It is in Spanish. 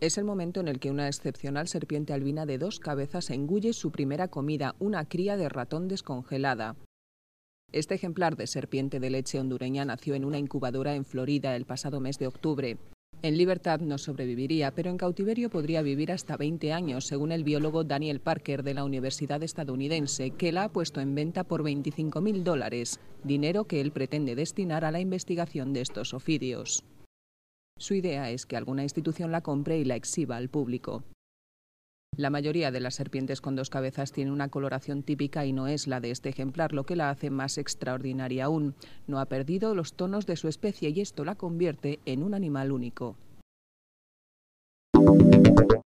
Es el momento en el que una excepcional serpiente albina de dos cabezas engulle su primera comida, una cría de ratón descongelada. Este ejemplar de serpiente de leche hondureña nació en una incubadora en Florida el pasado mes de octubre. En libertad no sobreviviría, pero en cautiverio podría vivir hasta 20 años, según el biólogo Daniel Parker de la Universidad estadounidense, que la ha puesto en venta por 25.000 dólares, dinero que él pretende destinar a la investigación de estos ofidios. Su idea es que alguna institución la compre y la exhiba al público. La mayoría de las serpientes con dos cabezas tiene una coloración típica y no es la de este ejemplar, lo que la hace más extraordinaria aún. No ha perdido los tonos de su especie y esto la convierte en un animal único.